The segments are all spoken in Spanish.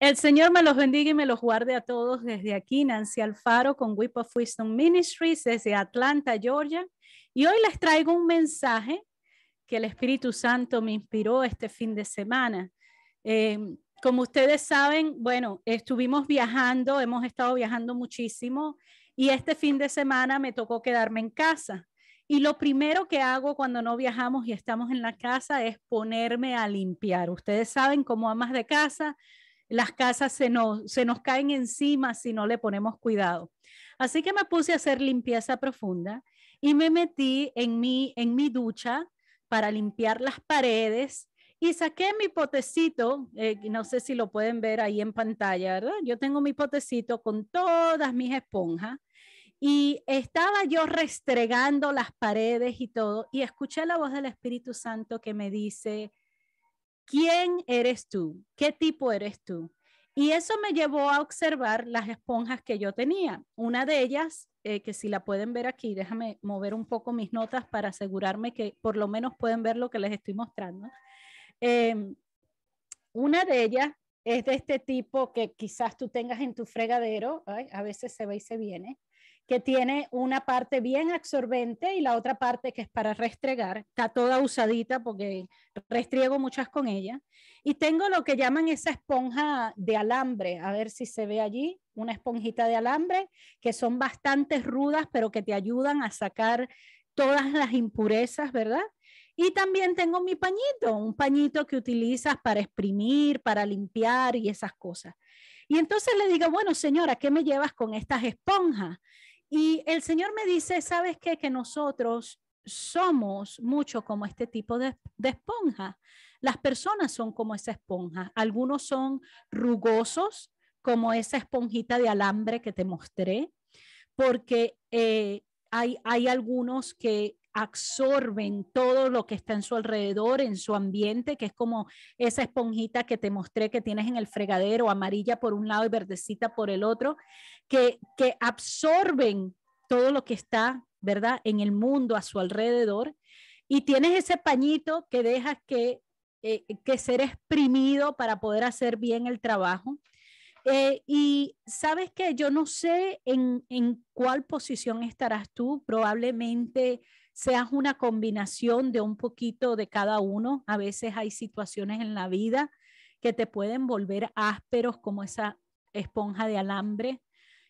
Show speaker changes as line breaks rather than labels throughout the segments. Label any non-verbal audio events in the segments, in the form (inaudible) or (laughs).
El Señor me los bendiga y me los guarde a todos desde aquí, Nancy Alfaro con Whip of Wisdom Ministries desde Atlanta, Georgia. Y hoy les traigo un mensaje que el Espíritu Santo me inspiró este fin de semana. Eh, como ustedes saben, bueno, estuvimos viajando, hemos estado viajando muchísimo y este fin de semana me tocó quedarme en casa. Y lo primero que hago cuando no viajamos y estamos en la casa es ponerme a limpiar. Ustedes saben, cómo amas de casa, las casas se nos, caen encima si no le ponemos cuidado. Así que me puse a hacer limpieza profunda y me metí en mi, en mi ducha para limpiar las paredes y saqué mi potecito, eh, no sé si lo pueden ver ahí en pantalla, ¿verdad? Yo tengo mi potecito con todas mis esponjas y estaba yo restregando las paredes y todo y escuché la voz del Espíritu Santo que me dice, ¿Quién eres tú? ¿Qué tipo eres tú? Y eso me llevó a observar las esponjas que yo tenía. Una de ellas, eh, que si la pueden ver aquí, déjame mover un poco mis notas para asegurarme que por lo menos pueden ver lo que les estoy mostrando. Em, una de ellas es de este tipo que quizás tú tengas en tu fregadero, a veces se ve y se viene, que tiene una parte bien absorbente y la otra parte que es para restregar. Está toda usadita porque restriego muchas con ella. Y tengo lo que llaman esa esponja de alambre, a ver si se ve allí, una esponjita de alambre, que son bastante rudas, pero que te ayudan a sacar todas las impurezas, ¿verdad? Y también tengo mi pañito, un pañito que utilizas para exprimir, para limpiar y esas cosas. Y entonces le digo, bueno, señora, ¿qué me llevas con estas esponjas? Y el Señor me dice, ¿sabes qué? Que nosotros somos mucho como este tipo de, esponja. Las personas son como esa esponja. Algunos son rugosos, como esa esponjita de alambre que te mostré, porque eh, hay, hay algunos que absorben todo lo que está en su alrededor, en su ambiente, que es como esa esponjita que te mostré que tienes en el fregadero, amarilla por un lado y verdecita por el otro, que, que absorben todo lo que está, ¿verdad?, en el mundo a su alrededor. Y tienes ese pañito que dejas que, eh, ser exprimido para poder hacer bien el trabajo. Eh, y sabes que yo no sé en, en cuál posición estarás tú, probablemente seas una combinación de un poquito de cada uno. A veces hay situaciones en la vida que te pueden volver ásperos como esa esponja de alambre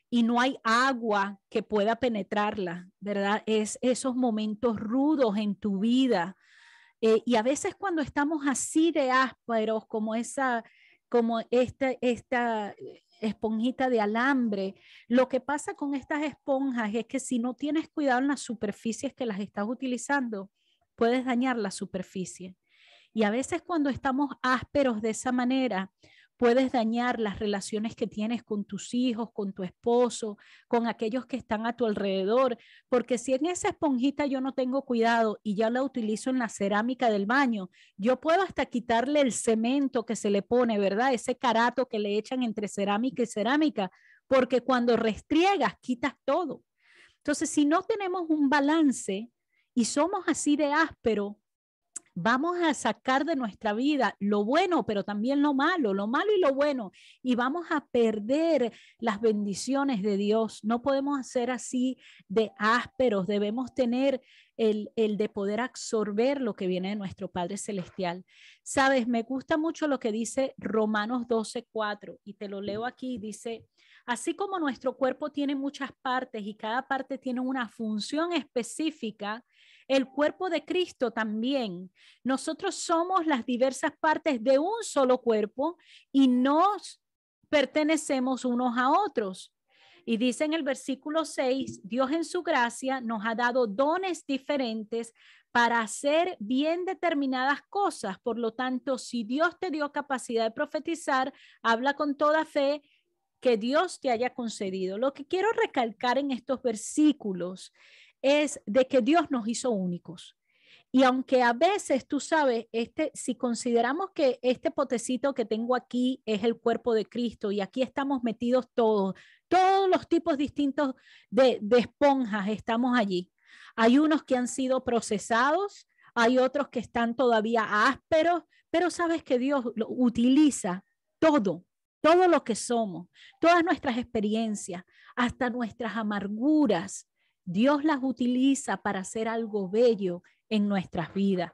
y no hay agua que pueda penetrarla, ¿verdad? Es esos momentos rudos en tu vida. Eh, y a veces cuando estamos así de ásperos, como esa, como este, esta, esta, esponjita de alambre. Lo que pasa con estas esponjas es que si no tienes cuidado en las superficies que las estás utilizando, puedes dañar la superficie. Y a veces cuando estamos ásperos de esa manera, puedes dañar las relaciones que tienes con tus hijos, con tu esposo, con aquellos que están a tu alrededor, porque si en esa esponjita yo no tengo cuidado y ya la utilizo en la cerámica del baño, yo puedo hasta quitarle el cemento que se le pone, ¿verdad? Ese carato que le echan entre cerámica y cerámica, porque cuando restriegas quitas todo. Entonces, si no tenemos un balance y somos así de áspero, Vamos a sacar de nuestra vida lo bueno, pero también lo malo, lo malo y lo bueno. Y vamos a perder las bendiciones de Dios. No podemos ser así de ásperos. Debemos tener el, de poder absorber lo que viene de nuestro Padre Celestial. Sabes, me gusta mucho lo que dice Romanos 12, 4, y te lo leo aquí, dice, así como nuestro cuerpo tiene muchas partes y cada parte tiene una función específica, el cuerpo de Cristo también. Nosotros somos las diversas partes de un solo cuerpo y nos pertenecemos unos a otros. Y dice en el versículo 6, Dios en su gracia nos ha dado dones diferentes para hacer bien determinadas cosas. Por lo tanto, si Dios te dio capacidad de profetizar, habla con toda fe que Dios te haya concedido. Lo que quiero recalcar en estos versículos es de que Dios nos hizo únicos. Y aunque a veces, tú sabes, este, si consideramos que este potecito que tengo aquí es el cuerpo de Cristo y aquí estamos metidos todos, todos los tipos distintos de, de esponjas estamos allí. Hay unos que han sido procesados, hay otros que están todavía ásperos, pero sabes que Dios lo utiliza todo, todo lo que somos, todas nuestras experiencias, hasta nuestras amarguras, Dios las utiliza para hacer algo bello en nuestras vidas.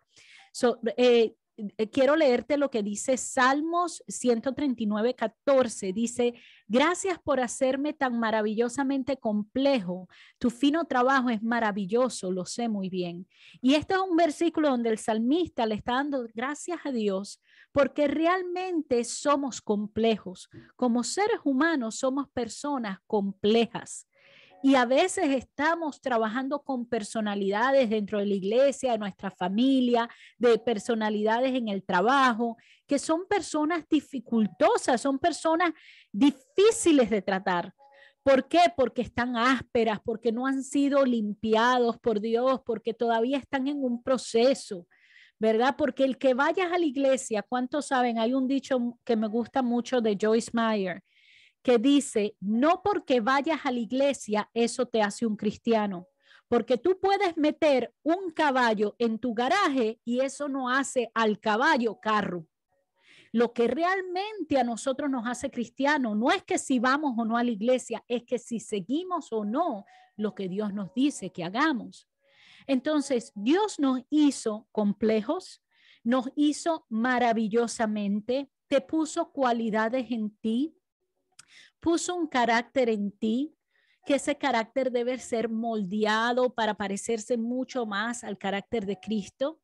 Eh, eh, quiero leerte lo que dice Salmos 139, 14. Dice, gracias por hacerme tan maravillosamente complejo. Tu fino trabajo es maravilloso, lo sé muy bien. Y este es un versículo donde el salmista le está dando gracias a Dios porque realmente somos complejos. Como seres humanos somos personas complejas. Y a veces estamos trabajando con personalidades dentro de la iglesia, de nuestra familia, de personalidades en el trabajo, que son personas dificultosas, son personas difíciles de tratar. ¿Por qué? Porque están ásperas, porque no han sido limpiados por Dios, porque todavía están en un proceso, ¿verdad? Porque el que vayas a la iglesia, ¿cuántos saben? Hay un dicho que me gusta mucho de Joyce Meyer, que dice, no porque vayas a la iglesia, eso te hace un cristiano, porque tú puedes meter un caballo en tu garaje y eso no hace al caballo carro. Lo que realmente a nosotros nos hace cristiano no es que si vamos o no a la iglesia, es que si seguimos o no lo que Dios nos dice que hagamos. Entonces, Dios nos hizo complejos, nos hizo maravillosamente, te puso cualidades en ti, puso un carácter en ti, que ese carácter debe ser moldeado para parecerse mucho más al carácter de Cristo,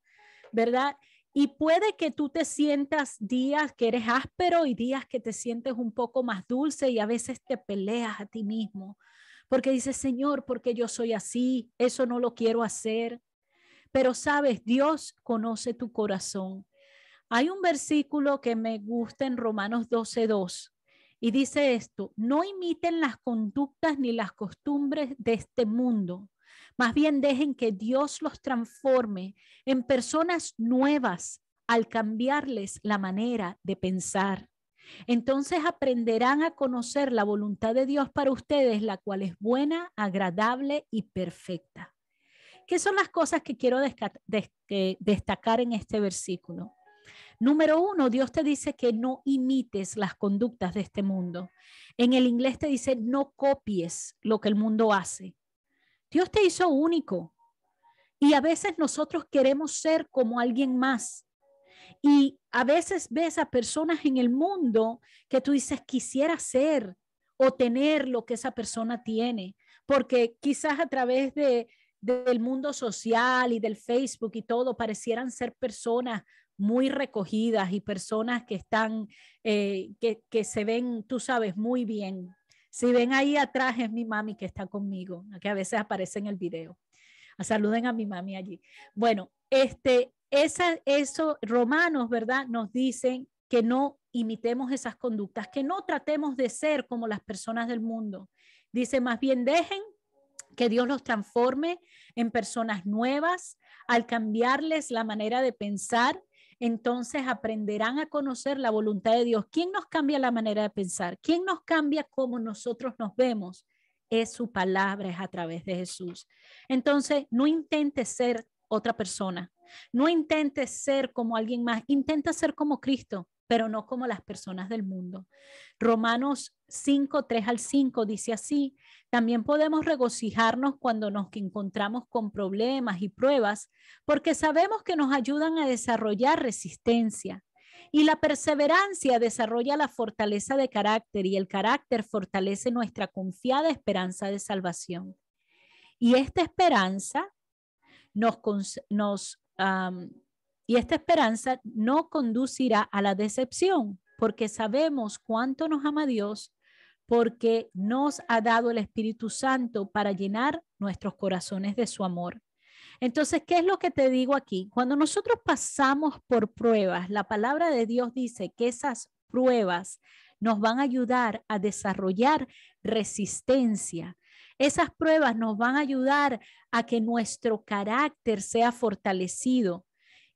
¿verdad? Y puede que tú te sientas días que eres áspero y días que te sientes un poco más dulce y a veces te peleas a ti mismo porque dices, Señor, porque yo soy así, eso no lo quiero hacer. Pero sabes, Dios conoce tu corazón. Hay un versículo que me gusta en Romanos 12.2 y dice esto, no imiten las conductas ni las costumbres de este mundo. Más bien dejen que Dios los transforme en personas nuevas al cambiarles la manera de pensar. Entonces aprenderán a conocer la voluntad de Dios para ustedes, la cual es buena, agradable y perfecta. ¿Qué son las cosas que quiero destacar en este versículo? Número uno, Dios te dice que no imites las conductas de este mundo. En el inglés te dice no copies lo que el mundo hace. Dios te hizo único. Y a veces nosotros queremos ser como alguien más. Y a veces ves a personas en el mundo que tú dices quisiera ser o tener lo que esa persona tiene, porque quizás a través de, del mundo social y del Facebook y todo parecieran ser personas muy recogidas y personas que están, eh, que, se ven, tú sabes, muy bien. Si ven ahí atrás es mi mami que está conmigo, que a veces aparece en el video. Saluden a mi mami allí. Bueno, este, eso, romanos, ¿verdad? Nos dicen que no imitemos esas conductas, que no tratemos de ser como las personas del mundo. Dice, más bien dejen que Dios los transforme en personas nuevas al cambiarles la manera de pensar entonces aprenderán a conocer la voluntad de Dios. ¿Quién nos cambia la manera de pensar? ¿Quién nos cambia cómo nosotros nos vemos? Es su palabra, es a través de Jesús. Entonces, no intente ser otra persona. No intente ser como alguien más. Intenta ser como Cristo pero no como las personas del mundo. Romanos 5, 3 al 5 dice así, también podemos regocijarnos cuando nos encontramos con problemas y pruebas, porque sabemos que nos ayudan a desarrollar resistencia. Y la perseverancia desarrolla la fortaleza de carácter y el carácter fortalece nuestra confiada esperanza de salvación. Y esta esperanza nos, nos y esta esperanza no conducirá a la decepción, porque sabemos cuánto nos ama Dios, porque nos ha dado el Espíritu Santo para llenar nuestros corazones de su amor. Entonces, ¿qué es lo que te digo aquí? Cuando nosotros pasamos por pruebas, la palabra de Dios dice que esas pruebas nos van a ayudar a desarrollar resistencia. Esas pruebas nos van a ayudar a que nuestro carácter sea fortalecido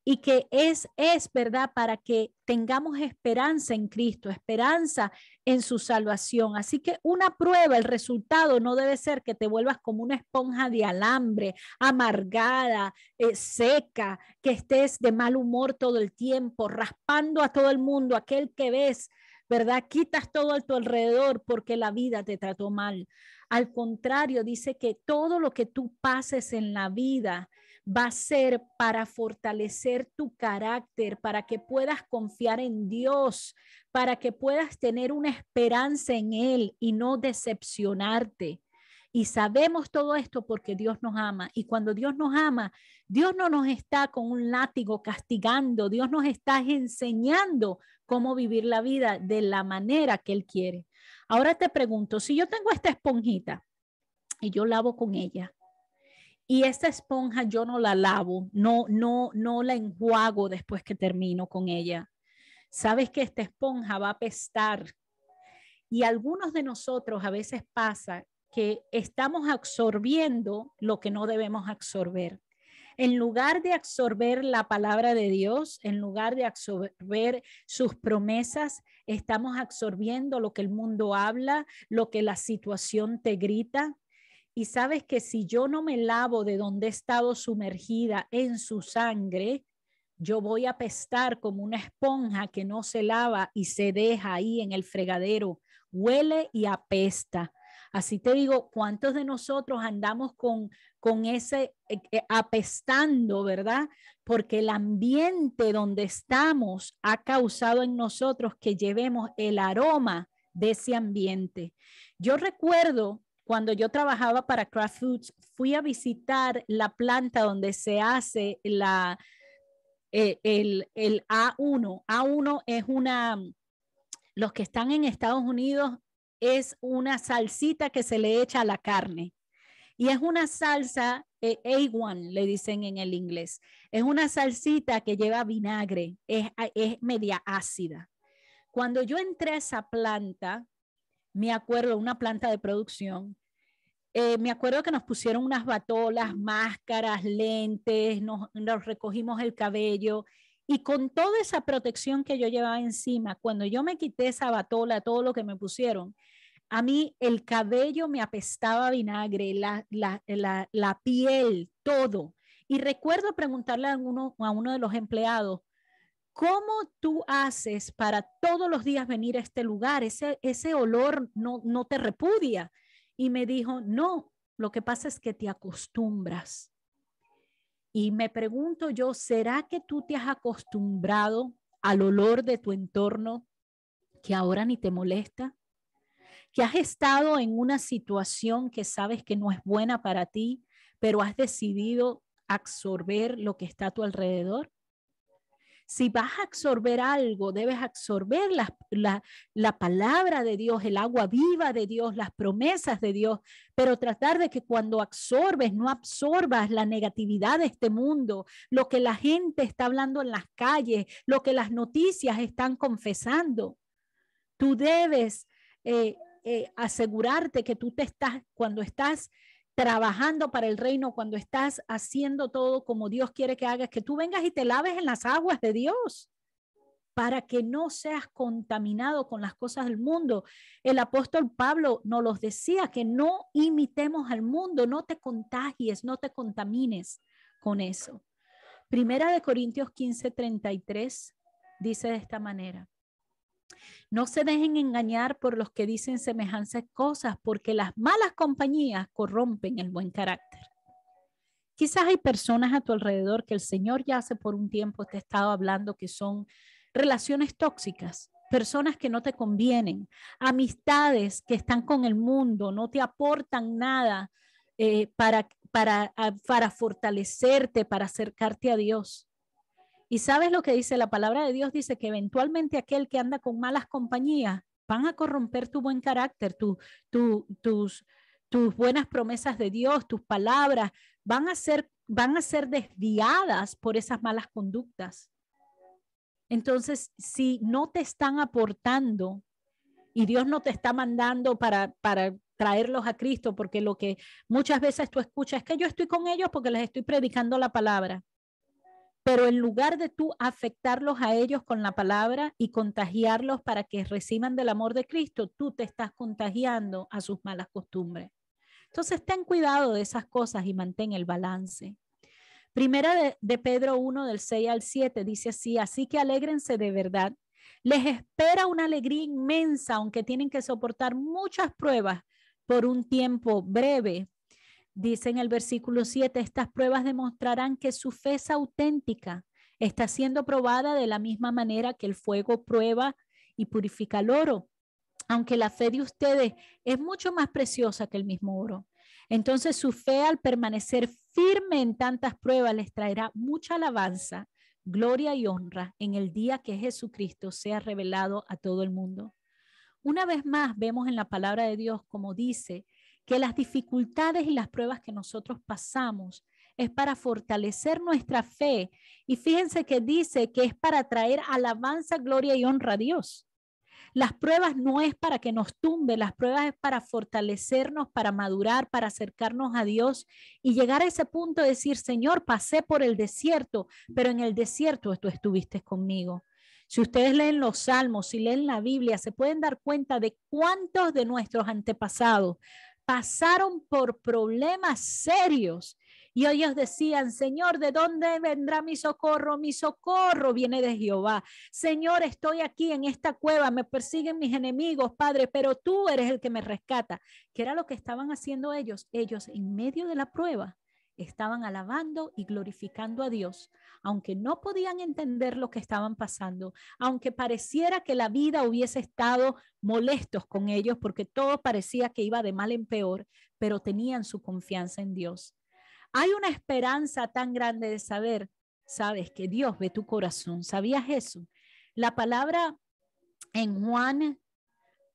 y que es, es verdad para que tengamos esperanza en Cristo, esperanza en su salvación. Así que una prueba, el resultado no debe ser que te vuelvas como una esponja de alambre, amargada, eh, seca, que estés de mal humor todo el tiempo, raspando a todo el mundo, aquel que ves, ¿verdad? Quitas todo a tu alrededor porque la vida te trató mal. Al contrario, dice que todo lo que tú pases en la vida, va a ser para fortalecer tu carácter, para que puedas confiar en Dios, para que puedas tener una esperanza en Él y no decepcionarte. Y sabemos todo esto porque Dios nos ama. Y cuando Dios nos ama, Dios no nos está con un látigo castigando, Dios nos está enseñando cómo vivir la vida de la manera que Él quiere. Ahora te pregunto, si yo tengo esta esponjita y yo lavo con ella, y esta esponja yo no la lavo, no, no, no la enjuago después que termino con ella. Sabes que esta esponja va a pestar. Y algunos de nosotros a veces pasa que estamos absorbiendo lo que no debemos absorber. En lugar de absorber la palabra de Dios, en lugar de absorber sus promesas, estamos absorbiendo lo que el mundo habla, lo que la situación te grita, y sabes que si yo no me lavo de donde he estado sumergida en su sangre, yo voy a pestar como una esponja que no se lava y se deja ahí en el fregadero. Huele y apesta. Así te digo, ¿cuántos de nosotros andamos con, con ese eh, eh, apestando, verdad? Porque el ambiente donde estamos ha causado en nosotros que llevemos el aroma de ese ambiente. Yo recuerdo cuando yo trabajaba para Kraft Foods, fui a visitar la planta donde se hace la, eh, el, A1. A1 es una, los que están en Estados Unidos, es una salsita que se le echa a la carne. Y es una salsa, eh, A1 le dicen en el inglés, es una salsita que lleva vinagre, es, es media ácida. Cuando yo entré a esa planta, me acuerdo, una planta de producción. Eh, me acuerdo que nos pusieron unas batolas, máscaras, lentes, nos, recogimos el cabello y con toda esa protección que yo llevaba encima, cuando yo me quité esa batola, todo lo que me pusieron, a mí el cabello me apestaba vinagre, la, la, piel, todo. Y recuerdo preguntarle a uno, a uno de los empleados, ¿Cómo tú haces para todos los días venir a este lugar? Ese, ese olor no, no te repudia. Y me dijo, no, lo que pasa es que te acostumbras. Y me pregunto yo, ¿será que tú te has acostumbrado al olor de tu entorno que ahora ni te molesta? ¿Que has estado en una situación que sabes que no es buena para ti, pero has decidido absorber lo que está a tu alrededor? Si vas a absorber algo, debes absorber la, palabra de Dios, el agua viva de Dios, las promesas de Dios, pero tratar de que cuando absorbes, no absorbas la negatividad de este mundo, lo que la gente está hablando en las calles, lo que las noticias están confesando. Tú debes eh, eh, asegurarte que tú te estás, cuando estás trabajando para el reino, cuando estás haciendo todo como Dios quiere que hagas, que tú vengas y te laves en las aguas de Dios para que no seas contaminado con las cosas del mundo. El apóstol Pablo nos los decía, que no imitemos al mundo, no te contagies, no te contamines con eso. Primera de Corintios 15, 33 dice de esta manera, no se dejen engañar por los que dicen semejantes cosas, porque las malas compañías corrompen el buen carácter. Quizás hay personas a tu alrededor que el Señor ya hace por un tiempo te ha estado hablando que son relaciones tóxicas, personas que no te convienen, amistades que están con el mundo, no te aportan nada eh, para, para, para fortalecerte, para acercarte a Dios. Y sabes lo que dice la palabra de Dios, dice que eventualmente aquel que anda con malas compañías van a corromper tu buen carácter, tu, tus, tus buenas promesas de Dios, tus palabras, van a, ser, van a ser desviadas por esas malas conductas. Entonces, si no te están aportando y Dios no te está mandando para, para traerlos a Cristo, porque lo que muchas veces tú escuchas es que yo estoy con ellos porque les estoy predicando la palabra pero en lugar de tú afectarlos a ellos con la palabra y contagiarlos para que reciban del amor de Cristo, tú te estás contagiando a sus malas costumbres. Entonces, ten cuidado de esas cosas y mantén el balance. Primera de, Pedro 1, del 6 al 7, dice así, así que alégrense de verdad. Les espera una alegría inmensa, aunque tienen que soportar muchas pruebas por un tiempo breve, Dice en el versículo 7, estas pruebas demostrarán que su fe es auténtica, está siendo probada de la misma manera que el fuego prueba y purifica el oro, aunque la fe de ustedes es mucho más preciosa que el mismo oro. Entonces su fe al permanecer firme en tantas pruebas les traerá mucha alabanza, gloria y honra en el día que Jesucristo sea revelado a todo el mundo. Una vez más vemos en la palabra de Dios como dice que las dificultades y las pruebas que nosotros pasamos es para fortalecer nuestra fe. Y fíjense que dice que es para traer alabanza, gloria y honra a Dios. Las pruebas no es para que nos tumbe, las pruebas es para fortalecernos, para madurar, para acercarnos a Dios y llegar a ese punto de decir, Señor, pasé por el desierto, pero en el desierto tú estuviste conmigo. Si ustedes leen los salmos, si leen la Biblia, se pueden dar cuenta de cuántos de nuestros antepasados pasaron por problemas serios. Y ellos decían, Señor, ¿de dónde vendrá mi socorro? Mi socorro viene de Jehová. Señor, estoy aquí en esta cueva, me persiguen mis enemigos, Padre, pero tú eres el que me rescata. ¿Qué era lo que estaban haciendo ellos? Ellos en medio de la prueba estaban alabando y glorificando a Dios, aunque no podían entender lo que estaban pasando, aunque pareciera que la vida hubiese estado molestos con ellos porque todo parecía que iba de mal en peor, pero tenían su confianza en Dios. Hay una esperanza tan grande de saber, sabes, que Dios ve tu corazón. ¿Sabías eso? La palabra en Juan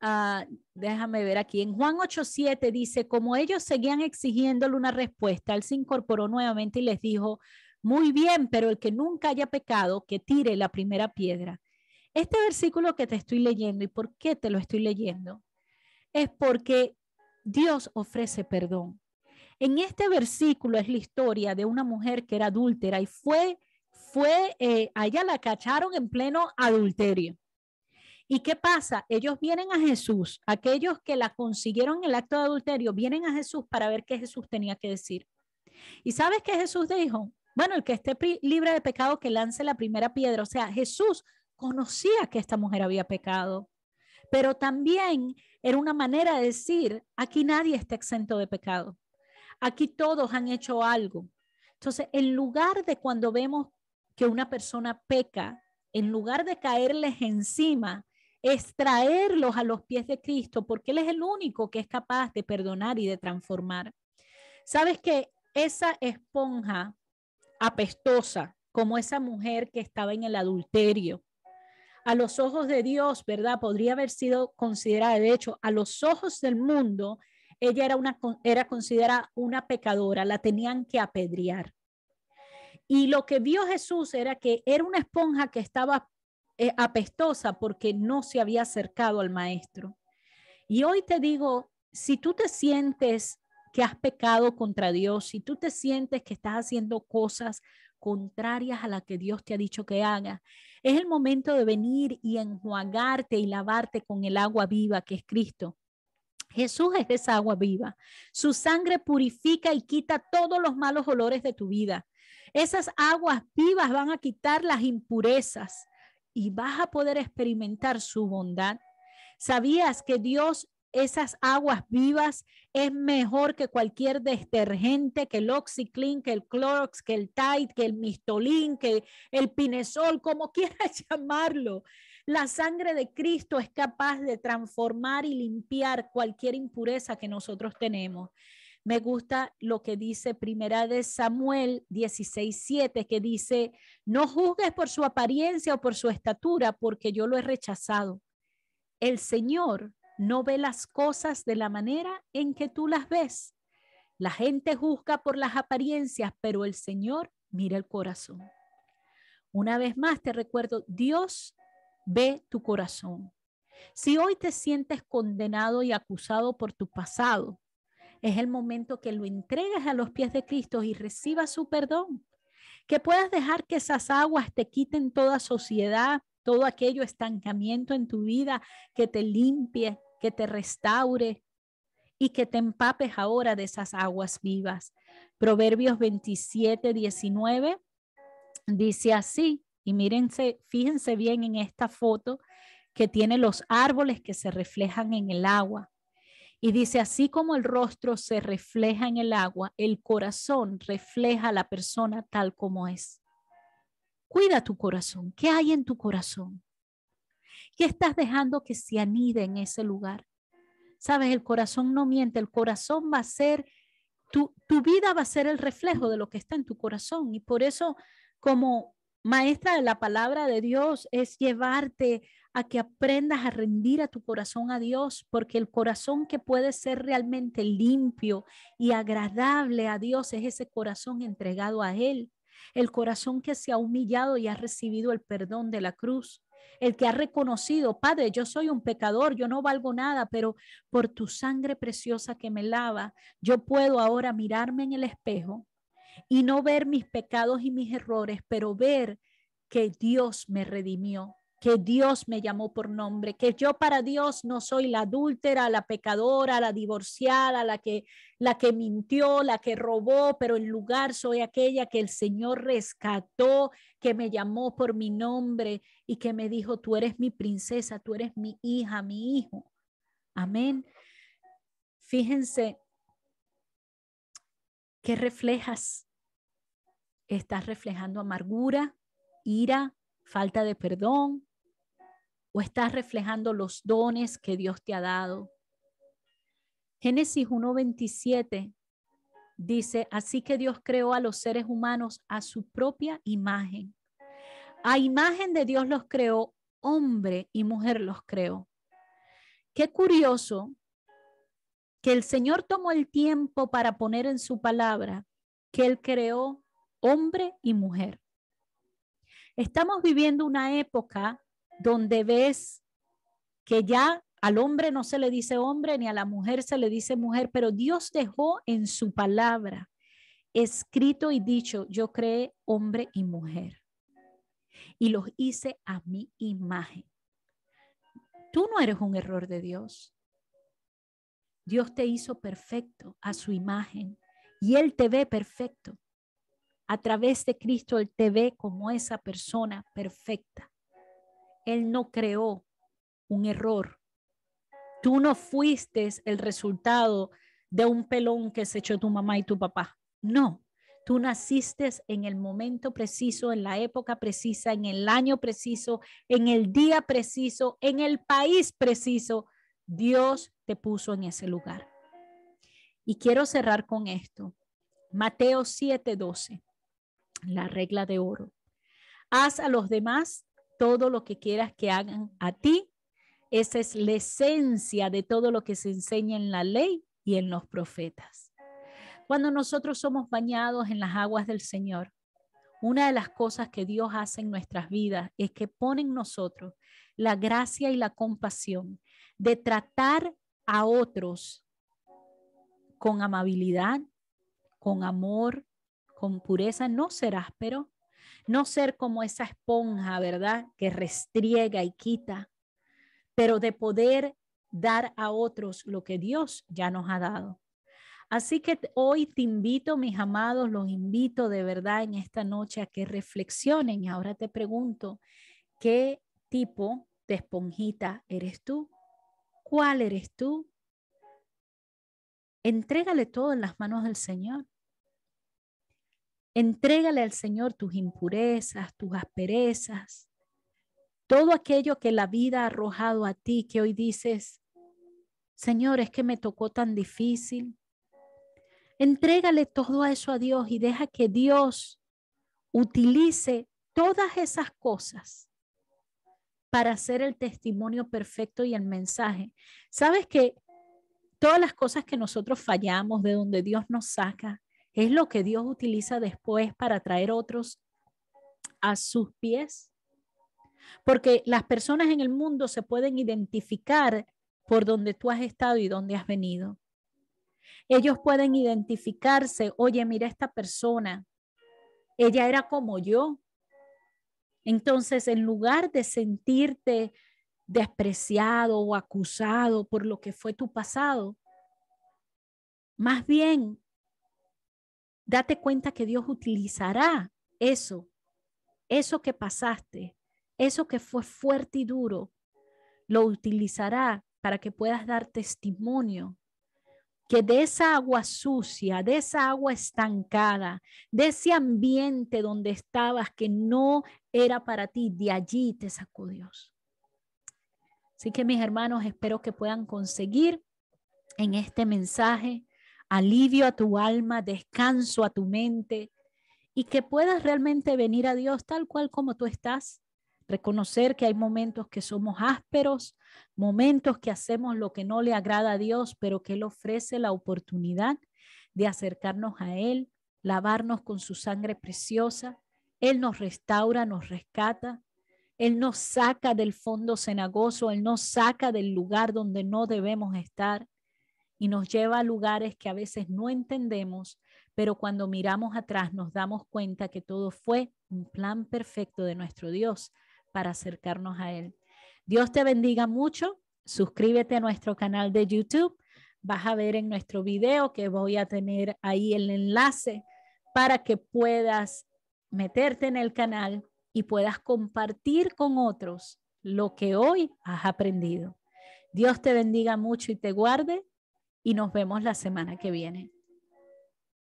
Ah, déjame ver aquí, en Juan 8.7 dice, como ellos seguían exigiéndole una respuesta, él se incorporó nuevamente y les dijo, muy bien, pero el que nunca haya pecado, que tire la primera piedra. Este versículo que te estoy leyendo y por qué te lo estoy leyendo es porque Dios ofrece perdón. En este versículo es la historia de una mujer que era adúltera y fue, fue, eh, allá la cacharon en pleno adulterio. ¿Y qué pasa? Ellos vienen a Jesús, aquellos que la consiguieron en el acto de adulterio, vienen a Jesús para ver qué Jesús tenía que decir. ¿Y sabes qué Jesús dijo? Bueno, el que esté libre de pecado, que lance la primera piedra. O sea, Jesús conocía que esta mujer había pecado, pero también era una manera de decir, aquí nadie está exento de pecado. Aquí todos han hecho algo. Entonces, en lugar de cuando vemos que una persona peca, en lugar de caerles encima, extraerlos a los pies de Cristo, porque Él es el único que es capaz de perdonar y de transformar. Sabes que esa esponja apestosa, como esa mujer que estaba en el adulterio, a los ojos de Dios, ¿verdad? Podría haber sido considerada, de hecho, a los ojos del mundo, ella era, una, era considerada una pecadora, la tenían que apedrear. Y lo que vio Jesús era que era una esponja que estaba eh, apestosa porque no se había acercado al maestro. Y hoy te digo, si tú te sientes que has pecado contra Dios, si tú te sientes que estás haciendo cosas contrarias a las que Dios te ha dicho que haga es el momento de venir y enjuagarte y lavarte con el agua viva que es Cristo. Jesús es esa agua viva. Su sangre purifica y quita todos los malos olores de tu vida. Esas aguas vivas van a quitar las impurezas y vas a poder experimentar su bondad. ¿Sabías que Dios esas aguas vivas es mejor que cualquier detergente, que el OxyClean, que el Clorox, que el Tide, que el Mistolín, que el Pinesol, como (laughs) quieras llamarlo. La sangre de Cristo es capaz de transformar y limpiar cualquier impureza que nosotros tenemos. Me gusta lo que dice Primera de Samuel 16:7 que dice, "No juzgues por su apariencia o por su estatura, porque yo lo he rechazado." El Señor no ve las cosas de la manera en que tú las ves. La gente juzga por las apariencias, pero el Señor mira el corazón. Una vez más te recuerdo, Dios ve tu corazón. Si hoy te sientes condenado y acusado por tu pasado, es el momento que lo entregues a los pies de Cristo y reciba su perdón. Que puedas dejar que esas aguas te quiten toda sociedad, todo aquello estancamiento en tu vida, que te limpie, que te restaure y que te empapes ahora de esas aguas vivas. Proverbios 27, 19 dice así, y mírense, fíjense bien en esta foto que tiene los árboles que se reflejan en el agua. Y dice, así como el rostro se refleja en el agua, el corazón refleja a la persona tal como es. Cuida tu corazón. ¿Qué hay en tu corazón? ¿Qué estás dejando que se anide en ese lugar? Sabes, el corazón no miente, el corazón va a ser, tu, tu vida va a ser el reflejo de lo que está en tu corazón. Y por eso, como maestra de la palabra de Dios es llevarte a que aprendas a rendir a tu corazón a Dios, porque el corazón que puede ser realmente limpio y agradable a Dios es ese corazón entregado a Él, el corazón que se ha humillado y ha recibido el perdón de la cruz. El que ha reconocido, Padre, yo soy un pecador, yo no valgo nada, pero por tu sangre preciosa que me lava, yo puedo ahora mirarme en el espejo y no ver mis pecados y mis errores, pero ver que Dios me redimió, que Dios me llamó por nombre, que yo para Dios no soy la adúltera, la pecadora, la divorciada, la que la que mintió, la que robó, pero en lugar soy aquella que el Señor rescató, que me llamó por mi nombre y que me dijo, tú eres mi princesa, tú eres mi hija, mi hijo. Amén. Fíjense qué reflejas estás reflejando amargura, ira, falta de perdón, o estás reflejando los dones que Dios te ha dado. Génesis 1.27 dice, así que Dios creó a los seres humanos a su propia imagen. A imagen de Dios los creó, hombre y mujer los creó. Qué curioso que el Señor tomó el tiempo para poner en su palabra que Él creó hombre y mujer. Estamos viviendo una época donde ves que ya al hombre no se le dice hombre ni a la mujer se le dice mujer, pero Dios dejó en su palabra escrito y dicho, yo creé hombre y mujer y los hice a mi imagen. Tú no eres un error de Dios. Dios te hizo perfecto a su imagen y Él te ve perfecto. A través de Cristo Él te ve como esa persona perfecta. Él no creó un error. Tú no fuiste el resultado de un pelón que se echó tu mamá y tu papá. No, tú naciste en el momento preciso, en la época precisa, en el año preciso, en el día preciso, en el país preciso. Dios te puso en ese lugar. Y quiero cerrar con esto. Mateo 7:12 la regla de oro. Haz a los demás todo lo que quieras que hagan a ti. Esa es la esencia de todo lo que se enseña en la ley y en los profetas. Cuando nosotros somos bañados en las aguas del Señor, una de las cosas que Dios hace en nuestras vidas es que pone en nosotros la gracia y la compasión de tratar a otros con amabilidad, con amor, con pureza no ser áspero, no ser como esa esponja, ¿verdad? Que restriega y quita, pero de poder dar a otros lo que Dios ya nos ha dado. Así que hoy te invito, mis amados, los invito de verdad en esta noche a que reflexionen. Y ahora te pregunto, ¿qué tipo de esponjita eres tú? ¿Cuál eres tú? Entrégale todo en las manos del Señor. Entrégale al Señor tus impurezas, tus asperezas, todo aquello que la vida ha arrojado a ti, que hoy dices, Señor, es que me tocó tan difícil. Entrégale todo eso a Dios y deja que Dios utilice todas esas cosas para hacer el testimonio perfecto y el mensaje. Sabes que todas las cosas que nosotros fallamos, de donde Dios nos saca, es lo que Dios utiliza después para traer otros a sus pies. Porque las personas en el mundo se pueden identificar por donde tú has estado y donde has venido. Ellos pueden identificarse, oye, mira esta persona, ella era como yo. Entonces, en lugar de sentirte despreciado o acusado por lo que fue tu pasado, más bien date cuenta que Dios utilizará eso, eso que pasaste, eso que fue fuerte y duro, lo utilizará para que puedas dar testimonio que de esa agua sucia, de esa agua estancada, de ese ambiente donde estabas que no era para ti, de allí te sacó Dios. Así que mis hermanos, espero que puedan conseguir en este mensaje alivio a tu alma, descanso a tu mente y que puedas realmente venir a Dios tal cual como tú estás. Reconocer que hay momentos que somos ásperos, momentos que hacemos lo que no le agrada a Dios, pero que Él ofrece la oportunidad de acercarnos a Él, lavarnos con su sangre preciosa. Él nos restaura, nos rescata. Él nos saca del fondo cenagoso, Él nos saca del lugar donde no debemos estar y nos lleva a lugares que a veces no entendemos, pero cuando miramos atrás nos damos cuenta que todo fue un plan perfecto de nuestro Dios para acercarnos a Él. Dios te bendiga mucho. Suscríbete a nuestro canal de YouTube. Vas a ver en nuestro video que voy a tener ahí el enlace para que puedas meterte en el canal y puedas compartir con otros lo que hoy has aprendido. Dios te bendiga mucho y te guarde y nos vemos la semana que viene.